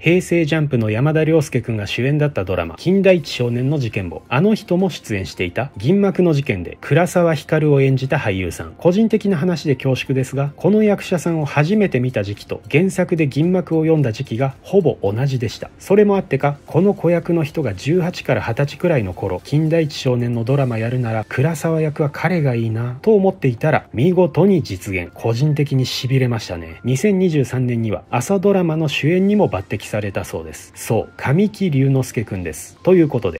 平成ジャンプの山田涼介くんが主演だったドラマ、金代一少年の事件簿。あの人も出演していた、銀幕の事件で、倉沢光を演じた俳優さん。個人的な話で恐縮ですが、この役者さんを初めて見た時期と、原作で銀幕を読んだ時期がほぼ同じでした。それもあってか、この子役の人が18から20歳くらいの頃、金代一少年のドラマやるなら、倉沢役は彼がいいな、と思っていたら、見事に実現。個人的に痺れましたね。2023年には、朝ドラマの主演にも抜擢されたそうです。そう、神木隆之介くんです。ということで、